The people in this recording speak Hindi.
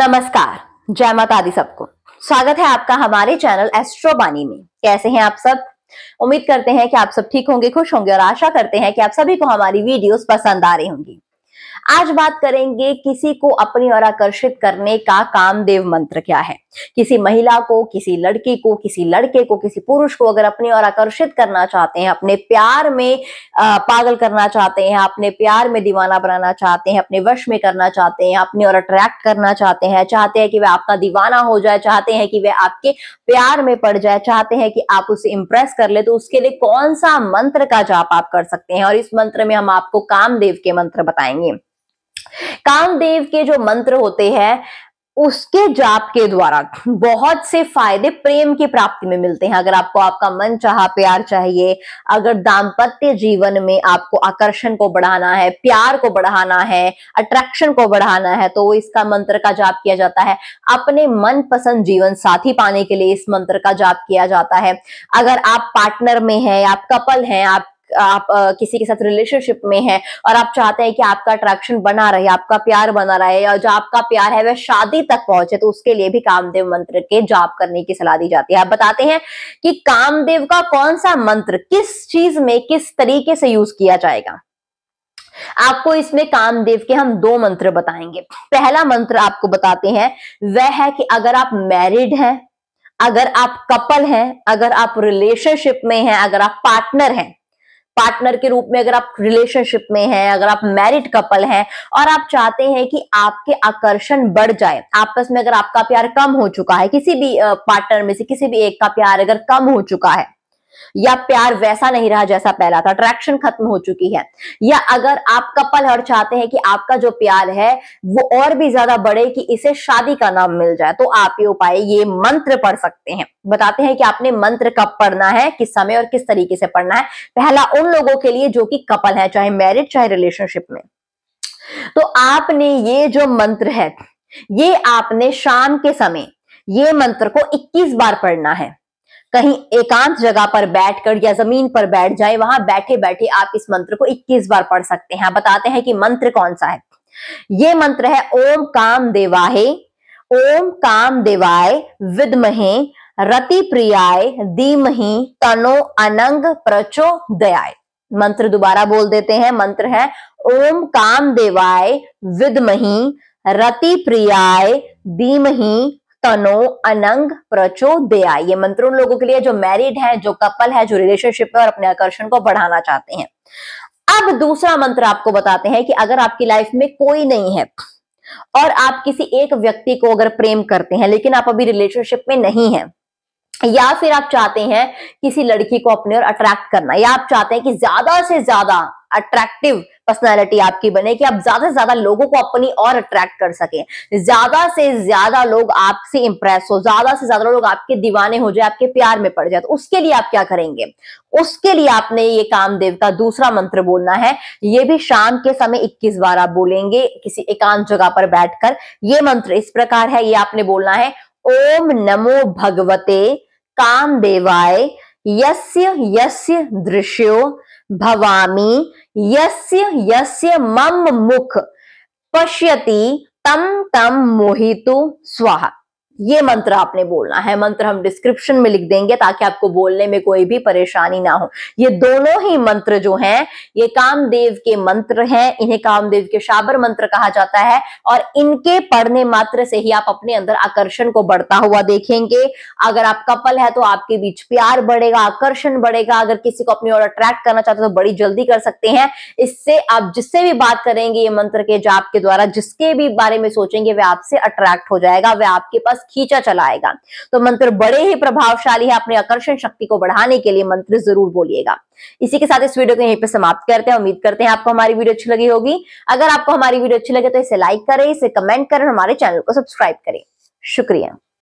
नमस्कार जय माता दी सबको स्वागत है आपका हमारे चैनल एस्ट्रो बानी में कैसे हैं आप सब उम्मीद करते हैं कि आप सब ठीक होंगे खुश होंगे और आशा करते हैं कि आप सभी को हमारी वीडियोस पसंद आ रही होंगी आज बात करेंगे किसी को अपनी ओर आकर्षित करने का कामदेव मंत्र क्या है किसी महिला को किसी लड़की को किसी लड़के को किसी पुरुष को अगर अपनी ओर आकर्षित करना चाहते हैं अपने प्यार में पागल करना चाहते हैं अपने प्यार में दीवाना बनाना चाहते हैं अपने वश में करना चाहते हैं अपनी ओर अट्रैक्ट करना चाहते हैं चाहते हैं कि वह आपका दीवाना हो जाए चाहते हैं कि वह आपके प्यार में पड़ जाए चाहते हैं कि आप उसे इंप्रेस कर ले तो उसके लिए कौन सा मंत्र का जाप आप कर सकते हैं और इस मंत्र में हम आपको कामदेव के मंत्र बताएंगे कामदेव के जो मंत्र होते हैं उसके जाप के द्वारा बहुत से फायदे प्रेम की प्राप्ति में मिलते हैं अगर आपको आपका मन चाह प्यार चाहिए अगर दाम्पत्य जीवन में आपको आकर्षण को बढ़ाना है प्यार को बढ़ाना है अट्रैक्शन को बढ़ाना है तो इसका मंत्र का जाप किया जाता है अपने मन पसंद जीवन साथी पाने के लिए इस मंत्र का जाप किया जाता है अगर आप पार्टनर में है आप कपल हैं आप आप आ, किसी के साथ रिलेशनशिप में है और आप चाहते हैं कि आपका अट्रैक्शन बना रहे आपका प्यार बना रहे और जो आपका प्यार है वह शादी तक पहुंचे तो उसके लिए भी कामदेव मंत्र के जाप करने की सलाह दी जाती है आप बताते हैं कि कामदेव का कौन सा मंत्र किस चीज में किस तरीके से यूज किया जाएगा आपको इसमें कामदेव के हम दो मंत्र बताएंगे पहला मंत्र आपको बताते हैं वह है कि अगर आप मैरिड हैं अगर आप कपल हैं अगर आप रिलेशनशिप में हैं अगर आप पार्टनर हैं पार्टनर के रूप में अगर आप रिलेशनशिप में हैं अगर आप मैरिड कपल हैं और आप चाहते हैं कि आपके आकर्षण बढ़ जाए आपस में अगर आपका प्यार कम हो चुका है किसी भी पार्टनर में से किसी भी एक का प्यार अगर कम हो चुका है या प्यार वैसा नहीं रहा जैसा पहला था अट्रैक्शन खत्म हो चुकी है या अगर आप कपल हर चाहते हैं कि आपका जो प्यार है वो और भी ज्यादा बढ़े कि इसे शादी का नाम मिल जाए तो आप ये उपाय ये मंत्र पढ़ सकते हैं बताते हैं कि आपने मंत्र कब पढ़ना है किस समय और किस तरीके से पढ़ना है पहला उन लोगों के लिए जो कि कपल है चाहे मैरिड चाहे रिलेशनशिप में तो आपने ये जो मंत्र है ये आपने शाम के समय ये मंत्र को 21 बार पढ़ना है कहीं एकांत जगह पर बैठकर या जमीन पर बैठ जाए वहां बैठे बैठे आप इस मंत्र को 21 बार पढ़ सकते हैं बताते हैं कि मंत्र कौन सा है ये मंत्र है ओम काम देवाहे ओम काम देवाय विदमहे रति प्रियाय धीमहि तनो अनंग प्रचो दयाय मंत्र दोबारा बोल देते हैं मंत्र है ओम काम देवाय विदमहि रति प्रियाय धीमहि तनो अनंग प्रचोदया ये मंत्र उन लोगों के लिए जो मैरिड है जो कपल है जो रिलेशनशिप है और अपने आकर्षण को बढ़ाना चाहते हैं अब दूसरा मंत्र आपको बताते हैं कि अगर आपकी लाइफ में कोई नहीं है और आप किसी एक व्यक्ति को अगर प्रेम करते हैं लेकिन आप अभी रिलेशनशिप में नहीं है या फिर आप चाहते हैं किसी लड़की को अपने और अट्रैक्ट करना या आप चाहते हैं कि ज्यादा से ज्यादा अट्रैक्टिव पर्सनैलिटी आपकी बने कि आप ज्यादा से ज्यादा लोगों को अपनी और अट्रैक्ट कर सके ज्यादा से ज्यादा लोग आपसे इंप्रेस हो ज्यादा से ज्यादा लोग आपके दीवाने हो जाए आपके प्यार में पड़ जाए तो उसके लिए आप क्या करेंगे उसके लिए आपने ये काम देवता दूसरा मंत्र बोलना है ये भी शाम के समय 21 बार आप बोलेंगे किसी एकांत जगह पर बैठकर ये मंत्र इस प्रकार है ये आपने बोलना है ओम नमो भगवते देवाय यस्य यस्य दृश्यो भवामी यस्य यस्य मम मुख पश्यति तम तम मोहितु स्वाहा ये मंत्र आपने बोलना है मंत्र हम डिस्क्रिप्शन में लिख देंगे ताकि आपको बोलने में कोई भी परेशानी ना हो ये दोनों ही मंत्र जो हैं ये कामदेव के मंत्र हैं इन्हें कामदेव के शाबर मंत्र कहा जाता है और इनके पढ़ने मात्र से ही आप अपने अंदर आकर्षण को बढ़ता हुआ देखेंगे अगर आप कपल है तो आपके बीच प्यार बढ़ेगा आकर्षण बढ़ेगा अगर किसी को अपनी ओर अट्रैक्ट करना चाहते हो तो बड़ी जल्दी कर सकते हैं इससे आप जिससे भी बात करेंगे ये मंत्र के जाप के द्वारा जिसके भी बारे में सोचेंगे वह आपसे अट्रैक्ट हो जाएगा वह आपके पास खींचा चलाएगा तो मंत्र बड़े ही प्रभावशाली है अपने आकर्षण शक्ति को बढ़ाने के लिए मंत्र जरूर बोलिएगा इसी के साथ इस वीडियो को यहीं पे समाप्त करते हैं उम्मीद करते हैं आपको हमारी वीडियो अच्छी लगी होगी अगर आपको हमारी वीडियो अच्छी लगे तो इसे लाइक करें इसे कमेंट करें हमारे चैनल को सब्सक्राइब करें शुक्रिया